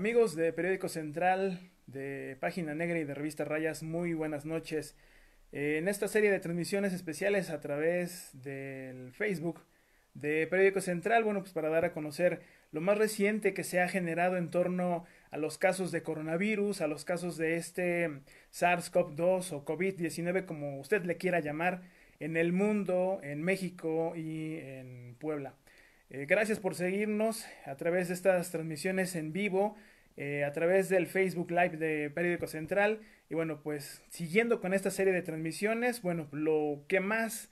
Amigos de Periódico Central, de Página Negra y de Revista Rayas, muy buenas noches. Eh, en esta serie de transmisiones especiales a través del Facebook de Periódico Central, bueno, pues para dar a conocer lo más reciente que se ha generado en torno a los casos de coronavirus, a los casos de este SARS-CoV-2 o COVID-19, como usted le quiera llamar, en el mundo, en México y en Puebla. Eh, gracias por seguirnos a través de estas transmisiones en vivo, eh, a través del Facebook Live de Periódico Central. Y bueno, pues siguiendo con esta serie de transmisiones, bueno, lo que más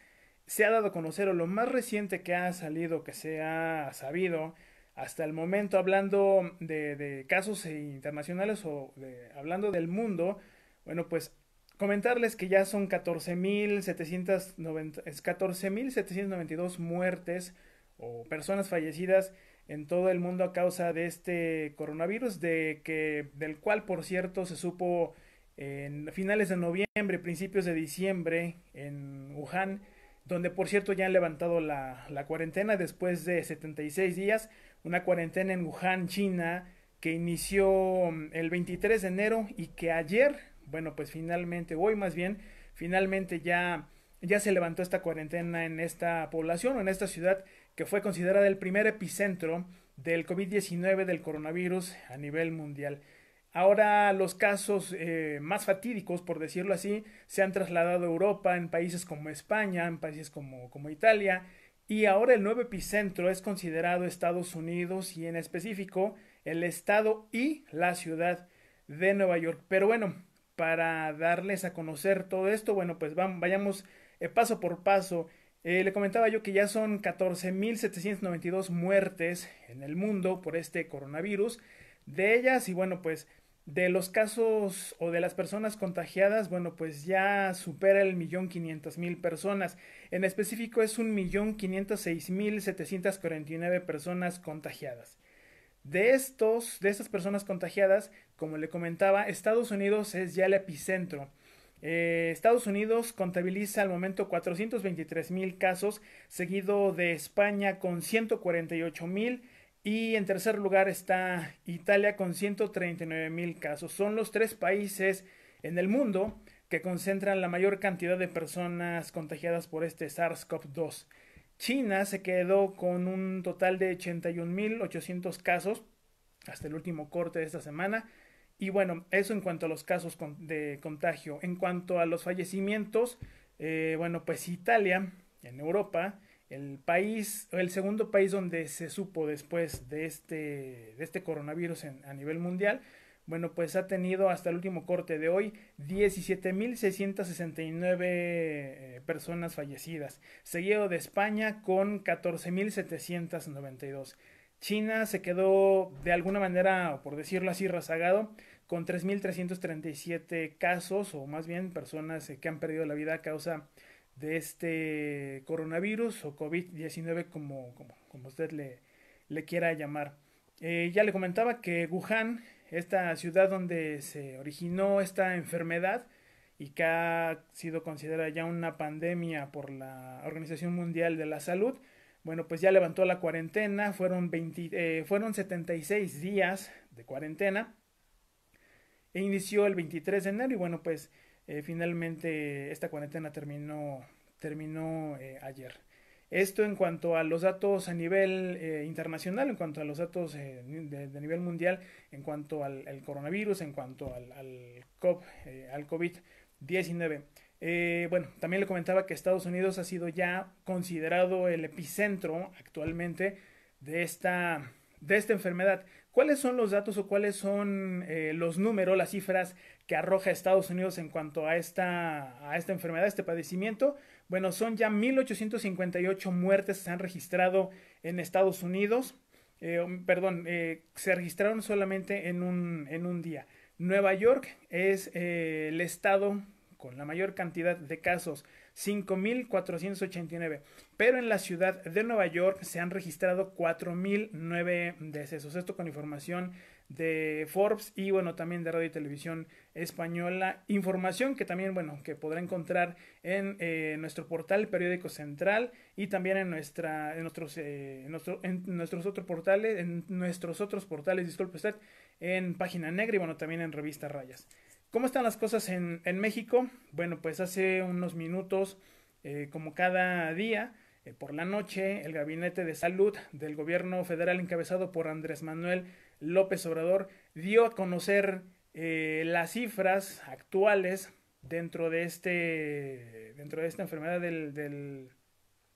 se ha dado a conocer o lo más reciente que ha salido, que se ha sabido hasta el momento, hablando de, casos internacionales o hablando del mundo, bueno, pues comentarles que ya son 14.792 muertes o personas fallecidas en todo el mundo a causa de este coronavirus, de que, del cual, por cierto, se supo en finales de noviembre, principios de diciembre en Wuhan, donde por cierto ya han levantado la, cuarentena después de 76 días, una cuarentena en Wuhan, China, que inició mm, el 23 de enero y que ayer, bueno, pues finalmente, hoy más bien, finalmente ya, ya se levantó esta cuarentena en esta población o en esta ciudad que fue considerada el primer epicentro del COVID-19 del coronavirus a nivel mundial. Ahora los casos eh, más fatídicos, por decirlo así, se han trasladado a Europa, en países como España, en países como, como Italia, y ahora el nuevo epicentro es considerado Estados Unidos y en específico el estado y la ciudad de Nueva York. Pero bueno, para darles a conocer todo esto, bueno, pues vayamos eh, paso por paso eh, le comentaba yo que ya son 14.792 muertes en el mundo por este coronavirus. De ellas, y bueno, pues de los casos o de las personas contagiadas, bueno, pues ya supera el millón mil personas. En específico es un millón quinientos seis mil personas contagiadas. De estos, de estas personas contagiadas, como le comentaba, Estados Unidos es ya el epicentro. Eh, Estados Unidos contabiliza al momento 423 mil casos, seguido de España con 148 mil y en tercer lugar está Italia con 139 mil casos. Son los tres países en el mundo que concentran la mayor cantidad de personas contagiadas por este SARS-CoV-2. China se quedó con un total de 81.800 casos hasta el último corte de esta semana y bueno, eso en cuanto a los casos de contagio. En cuanto a los fallecimientos, eh, bueno, pues Italia, en Europa, el país, el segundo país donde se supo después de este, de este coronavirus a nivel mundial, bueno, pues ha tenido hasta el último corte de hoy 17.669 eh, personas fallecidas, seguido de España con 14.792. China se quedó de alguna manera, por decirlo así, rezagado con 3.337 casos, o más bien personas eh, que han perdido la vida a causa de este coronavirus o COVID-19, como, usted le, quiera llamar. Eh, ya le comentaba que Wuhan, esta ciudad donde se originó esta enfermedad y que ha sido considerada ya una pandemia por la Organización Mundial de la Salud, bueno, pues ya levantó la cuarentena, fueron, 20, eh, fueron 76 días de cuarentena e inició el 23 de enero y bueno, pues eh, finalmente esta cuarentena terminó, terminó eh, ayer. Esto en cuanto a los datos a nivel internacional, en cuanto a los datos de, nivel mundial, en cuanto al, coronavirus, en cuanto al, al COVID-19. Eh, bueno, también le comentaba que Estados Unidos ha sido ya considerado el epicentro actualmente de esta, de esta enfermedad. ¿Cuáles son los datos o cuáles son eh, los números, las cifras que arroja Estados Unidos en cuanto a esta, a esta enfermedad, este padecimiento? Bueno, son ya 1.858 muertes que se han registrado en Estados Unidos. Eh, um, perdón, se registraron solamente en un, en un día. Nueva York es el estado con la mayor cantidad de casos, 5.489, pero en la ciudad de Nueva York se han registrado 4.009 decesos. Esto con información de Forbes y bueno, también de Radio y Televisión Española. Información que también, bueno, que podrá encontrar en eh, nuestro portal Periódico Central y también en nuestra, en nuestros, eh, en nuestros otros portales, en nuestros otros portales, disculpe usted, en Página Negra y bueno, también en Revista Rayas. ¿Cómo están las cosas en, México? Bueno, pues hace unos minutos, eh, como cada día, eh, por la noche, el Gabinete de Salud del Gobierno Federal encabezado por Andrés Manuel López Obrador dio a conocer eh, las cifras actuales dentro de, este, dentro de esta enfermedad del,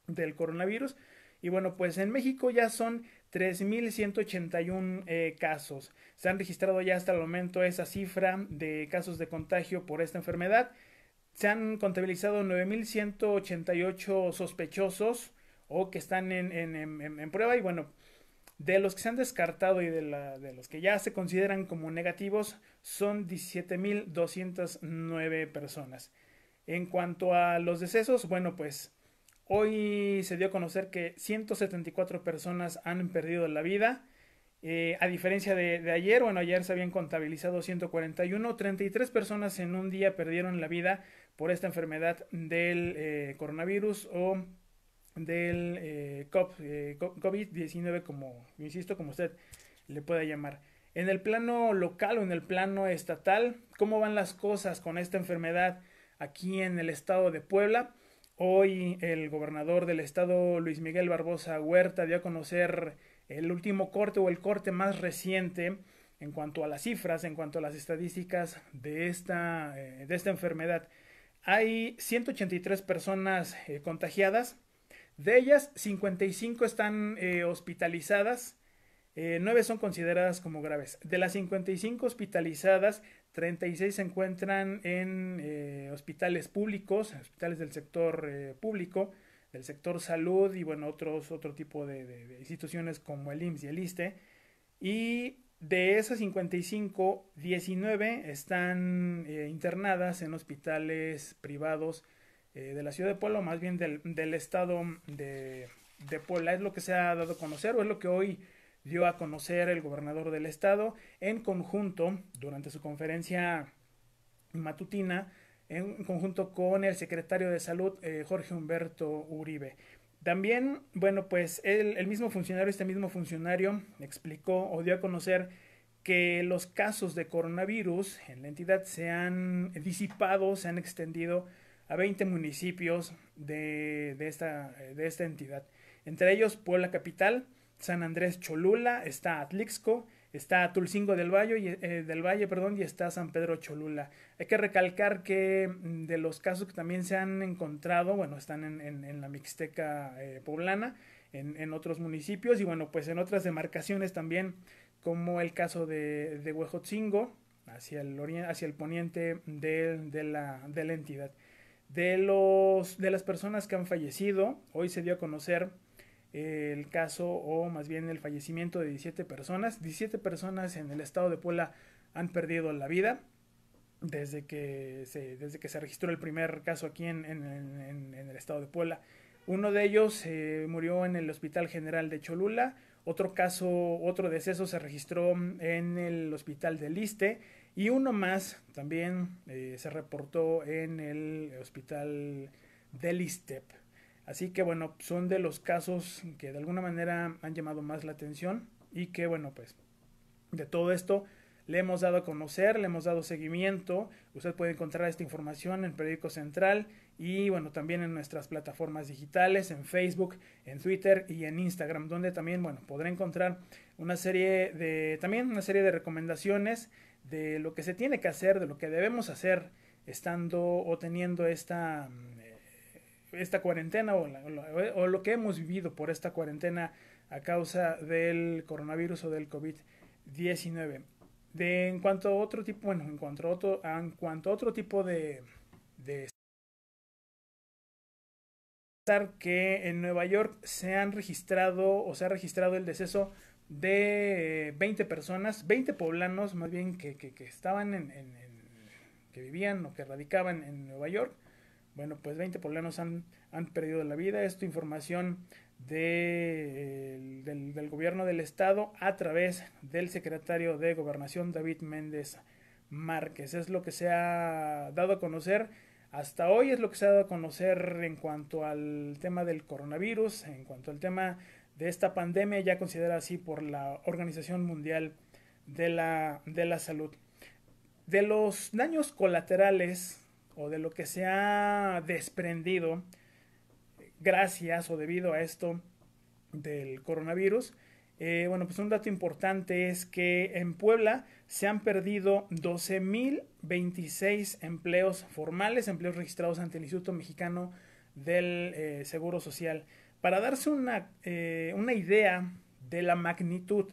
del coronavirus. Y bueno, pues en México ya son 3.181 eh, casos. Se han registrado ya hasta el momento esa cifra de casos de contagio por esta enfermedad. Se han contabilizado 9.188 sospechosos o que están en, prueba y bueno, de los que se han descartado y de, de los que ya se consideran como negativos son 17.209 personas. En cuanto a los decesos, bueno, pues Hoy se dio a conocer que 174 personas han perdido la vida. Eh, a diferencia de, ayer, bueno, ayer se habían contabilizado 141, 33 personas en un día perdieron la vida por esta enfermedad del eh, coronavirus o del eh, COVID-19, como, insisto, como usted le pueda llamar. En el plano local o en el plano estatal, ¿cómo van las cosas con esta enfermedad aquí en el estado de Puebla? Hoy el gobernador del estado, Luis Miguel Barbosa Huerta, dio a conocer el último corte o el corte más reciente en cuanto a las cifras, en cuanto a las estadísticas de esta, eh, de esta enfermedad. Hay 183 personas eh, contagiadas, de ellas 55 están eh, hospitalizadas, nueve 9 son consideradas como graves. De las 55 hospitalizadas, 36 se encuentran en eh, hospitales públicos, hospitales del sector eh, público, del sector salud y bueno, otros, otro tipo de, instituciones como el IMSS y el ISTE. Y de esas 55, 19 están eh, internadas en hospitales privados de la ciudad de Puebla, o más bien del, estado de, de Puebla. Es lo que se ha dado a conocer o es lo que hoy dio a conocer el gobernador del estado en conjunto durante su conferencia matutina en conjunto con el secretario de salud eh, Jorge Humberto Uribe. También, bueno, pues el, mismo funcionario, este mismo funcionario explicó o dio a conocer que los casos de coronavirus en la entidad se han disipado, se han extendido a 20 municipios de, de esta, de esta entidad, entre ellos Puebla Capital, San Andrés Cholula, está Atlixco, está Tulcingo del Valle, y, eh, del Valle perdón, y está San Pedro Cholula. Hay que recalcar que mm, de los casos que también se han encontrado, bueno, están en, la Mixteca eh, poblana, en, otros municipios y bueno, pues en otras demarcaciones también, como el caso de, de Huejotzingo, hacia el, hacia el poniente de, de, la, entidad. De, los, de las personas que han fallecido, hoy se dio a conocer el caso o más bien el fallecimiento de 17 personas. 17 personas en el estado de Puebla han perdido la vida desde que se, desde que se registró el primer caso aquí en, el estado de Puebla. Uno de ellos eh, murió en el Hospital General de Cholula, otro caso, otro deceso se registró en el Hospital de Liste y uno más también eh, se reportó en el Hospital de Listep. Así que bueno, son de los casos que de alguna manera han llamado más la atención y que bueno, pues de todo esto le hemos dado a conocer, le hemos dado seguimiento. Usted puede encontrar esta información en Periódico Central y bueno, también en nuestras plataformas digitales, en Facebook, en Twitter y en Instagram, donde también, bueno, podrá encontrar una serie de también una serie de recomendaciones de lo que se tiene que hacer, de lo que debemos hacer estando o teniendo esta esta cuarentena o, lo que hemos vivido por esta cuarentena a causa del coronavirus o del COVID-19. De, en cuanto a otro tipo, bueno, en cuanto a otro, en cuanto otro tipo de, de que en Nueva York se han registrado o se ha registrado el deceso de 20 eh, personas, 20 poblanos más bien que, estaban en, que vivían o que radicaban en Nueva York bueno, pues 20 poblanos han, perdido la vida. Esto información de, del, del, gobierno del estado a través del secretario de gobernación David Méndez Márquez. Es lo que se ha dado a conocer hasta hoy, es lo que se ha dado a conocer en cuanto al tema del coronavirus, en cuanto al tema de esta pandemia ya considerada así por la Organización Mundial de la, de la Salud. De los daños colaterales o de lo que se ha desprendido gracias o debido a esto del coronavirus. Eh, bueno, pues un dato importante es que en Puebla se han perdido 12.026 empleos formales, empleos registrados ante el Instituto Mexicano del eh, Seguro Social. Para darse eh, una idea de la magnitud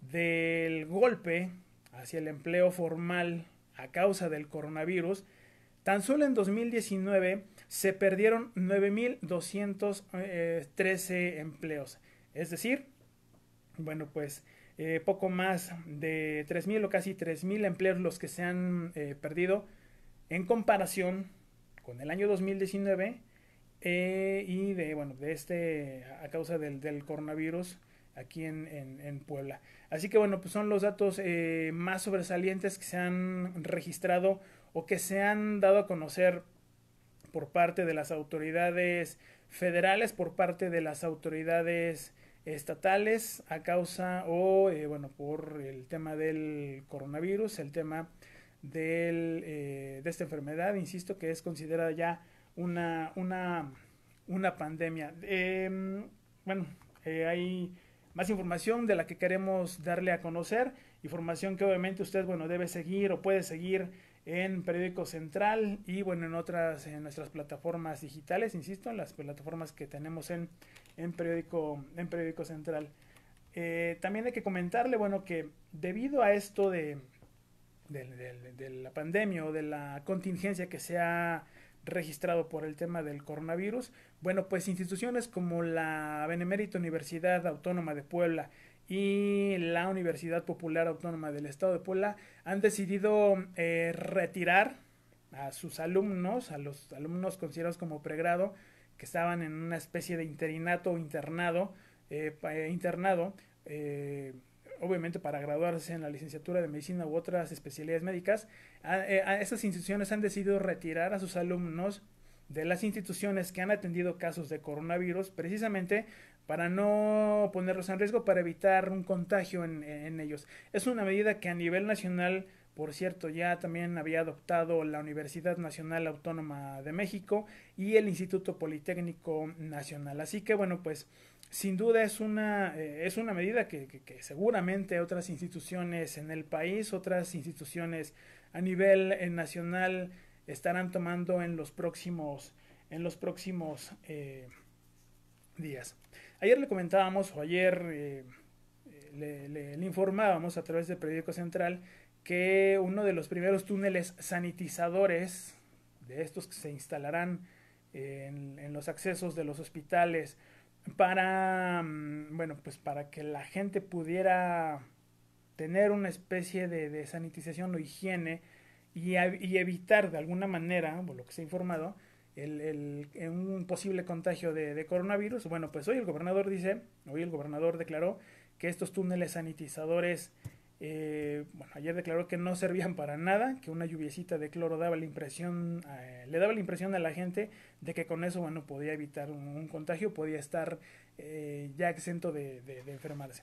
del golpe hacia el empleo formal a causa del coronavirus, Tan solo en 2019 se perdieron 9.213 eh, empleos. Es decir, bueno, pues eh, poco más de 3.000 o casi 3.000 empleos los que se han eh, perdido en comparación con el año 2019 y de, bueno, de este, a causa del, coronavirus aquí en, en, Puebla. Así que bueno, pues son los datos más sobresalientes que se han registrado o que se han dado a conocer por parte de las autoridades federales, por parte de las autoridades estatales a causa o eh, bueno por el tema del coronavirus, el tema eh, de esta enfermedad, insisto que es considerada ya una, pandemia. Em, bueno, eh, hay más información de la que queremos darle a conocer, información que obviamente usted bueno debe seguir o puede seguir en Periódico Central y bueno, en otras, en nuestras plataformas digitales, insisto, en las plataformas que tenemos en, periódico, en periódico Central. Eh, también hay que comentarle, bueno, que debido a esto de, la pandemia o de la contingencia que se ha registrado por el tema del coronavirus, bueno, pues instituciones como la Benemérita Universidad Autónoma de Puebla, y la Universidad Popular Autónoma del Estado de Puebla han decidido eh, retirar a sus alumnos, a los alumnos considerados como pregrado, que estaban en una especie de interinato o internado, eh, eh, internado obviamente para graduarse en la licenciatura de medicina u otras especialidades médicas, a esas instituciones han decidido retirar a sus alumnos de las instituciones que han atendido casos de coronavirus precisamente para no ponerlos en riesgo, para evitar un contagio en, ellos. Es una medida que a nivel nacional, por cierto, ya también había adoptado la Universidad Nacional Autónoma de México y el Instituto Politécnico Nacional. Así que bueno, pues sin duda es una, eh, es una medida que, seguramente otras instituciones en el país, otras instituciones a nivel eh, nacional estarán tomando en los próximos, en los próximos eh, días. Ayer le comentábamos, o ayer eh, eh, le, informábamos a través del periódico central que uno de los primeros túneles sanitizadores, de estos que se instalarán en, los accesos de los hospitales, para, mm, bueno, pues para que la gente pudiera tener una especie de, de sanitización o higiene y, y, evitar de alguna manera, por lo que se ha informado, el, un posible contagio de, coronavirus. Bueno, pues hoy el gobernador dice, hoy el gobernador declaró que estos túneles sanitizadores, eh, bueno, ayer declaró que no servían para nada, que una lluviecita de cloro daba la impresión, eh, le daba la impresión a la gente de que con eso, bueno, podía evitar un, contagio, podía estar eh, ya exento de, de enfermarse.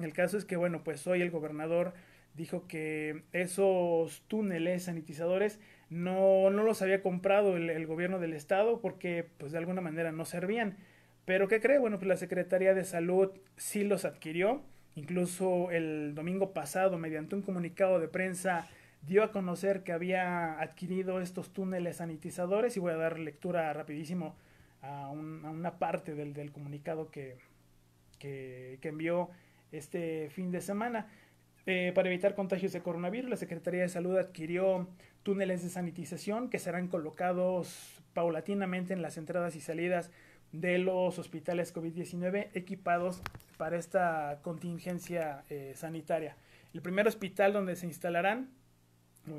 El caso es que, bueno, pues hoy el gobernador dijo que esos túneles sanitizadores no, no los había comprado el, gobierno del estado porque pues de alguna manera no servían. Pero ¿qué cree? Bueno, pues la Secretaría de Salud sí los adquirió. Incluso el domingo pasado, mediante un comunicado de prensa, dio a conocer que había adquirido estos túneles sanitizadores y voy a dar lectura rapidísimo a, a una parte del, comunicado que, que, envió este fin de semana. Eh, para evitar contagios de coronavirus, la Secretaría de Salud adquirió túneles de sanitización que serán colocados paulatinamente en las entradas y salidas de los hospitales COVID-19 equipados para esta contingencia eh, sanitaria. El primer hospital donde se instalarán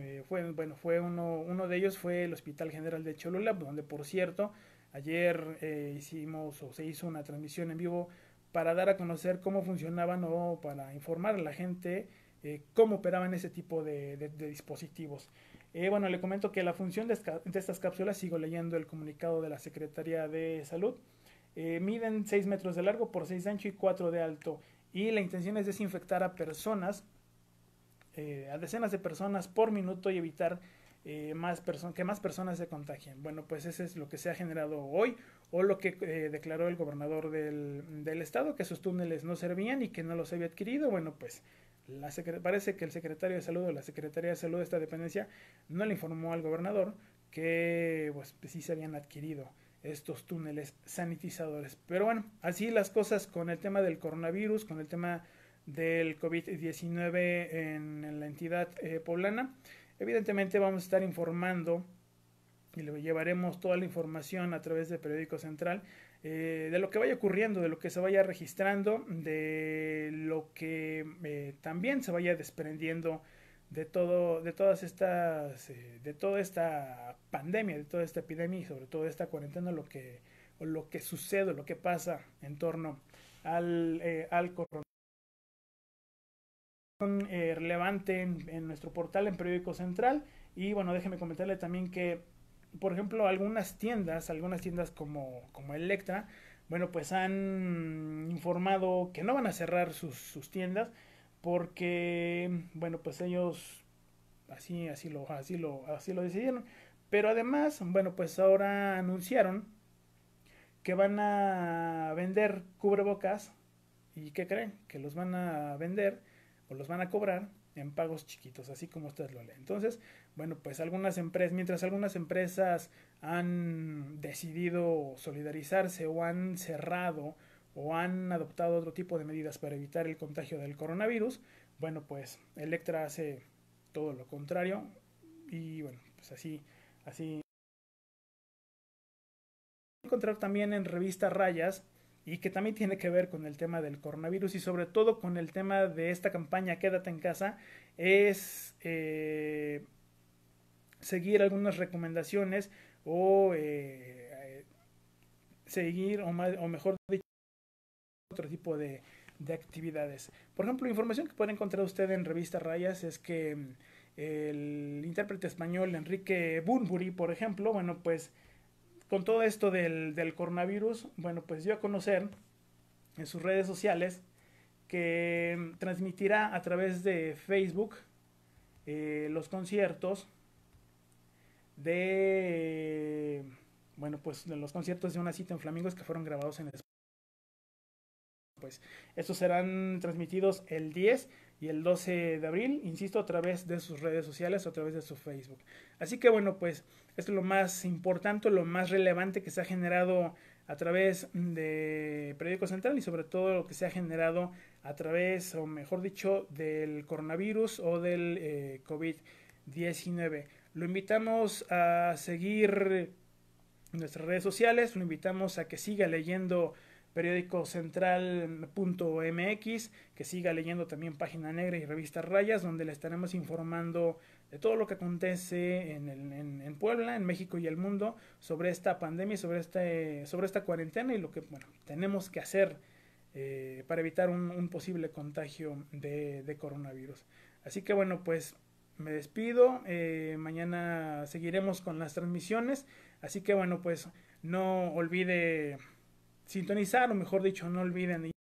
eh, fue, bueno, fue uno, uno, de ellos fue el Hospital General de Cholula, donde por cierto ayer eh, hicimos o se hizo una transmisión en vivo para dar a conocer cómo funcionaban o para informar a la gente cómo operaban ese tipo de dispositivos. Eh, bueno, le comento que la función de, estas cápsulas, sigo leyendo el comunicado de la Secretaría de Salud, eh, miden 6 metros de largo por 6 de ancho y 4 de alto. Y la intención es desinfectar a personas, eh, a decenas de personas por minuto y evitar más que más personas se contagien. Bueno, pues eso es lo que se ha generado hoy o lo que declaró el gobernador del, del estado, que sus túneles no servían y que no los había adquirido. Bueno, pues parece que el secretario de salud o la secretaría de salud de esta dependencia no le informó al gobernador que pues, sí se habían adquirido estos túneles sanitizadores. Pero bueno, así las cosas con el tema del coronavirus, con el tema del COVID-19 en, la entidad eh, poblana. Evidentemente vamos a estar informando y le llevaremos toda la información a través del periódico central eh, de lo que vaya ocurriendo, de lo que se vaya registrando, de lo que eh, también se vaya desprendiendo de todo, de todas estas, eh, de toda esta pandemia, de toda esta epidemia y sobre todo de esta cuarentena, lo que, lo que sucede, lo que pasa en torno al, al coronavirus relevante en nuestro portal en Periódico Central y bueno déjeme comentarle también que por ejemplo, algunas tiendas, algunas tiendas como, como Electra, bueno, pues han informado que no van a cerrar sus, sus tiendas porque, bueno, pues ellos así, así, lo, así, lo, así lo decidieron. Pero además, bueno, pues ahora anunciaron que van a vender cubrebocas. ¿Y qué creen? Que los van a vender o los van a cobrar en pagos chiquitos, así como ustedes lo leen. Entonces, bueno, pues algunas empresas, mientras algunas empresas han decidido solidarizarse o han cerrado o han adoptado otro tipo de medidas para evitar el contagio del coronavirus, bueno, pues Electra hace todo lo contrario y bueno, pues así, así. Encontrar también en revista Rayas y que también tiene que ver con el tema del coronavirus y sobre todo con el tema de esta campaña Quédate en casa, es eh, seguir algunas recomendaciones o eh, eh, seguir, o, mejor dicho, otro tipo de, de actividades. Por ejemplo, información que puede encontrar usted en Revista Rayas es que mm, el intérprete español Enrique Bunbury, por ejemplo, bueno, pues con todo esto del, coronavirus, bueno, pues dio a conocer en sus redes sociales que mm, transmitirá a través de Facebook eh, los conciertos de bueno pues los conciertos de una cita en Flamingos que fueron grabados en pues estos serán transmitidos el 10 y el 12 de abril, insisto, a través de sus redes sociales, a través de su Facebook. Así que bueno, pues esto es lo más importante, lo más relevante que se ha generado a través de Periódico Central y sobre todo lo que se ha generado a través, o mejor dicho, del coronavirus o del eh, COVID-19. Lo invitamos a seguir nuestras redes sociales, lo invitamos a que siga leyendo periódico central.mx, que siga leyendo también Página Negra y Revista Rayas, donde le estaremos informando de todo lo que acontece en, Puebla, en México y el mundo, sobre esta pandemia, sobre, este, sobre esta cuarentena y lo que bueno, tenemos que hacer eh, para evitar un, posible contagio de, coronavirus. Así que bueno, pues me despido, eh, mañana seguiremos con las transmisiones, así que bueno, pues no olvide sintonizar, o mejor dicho, no olviden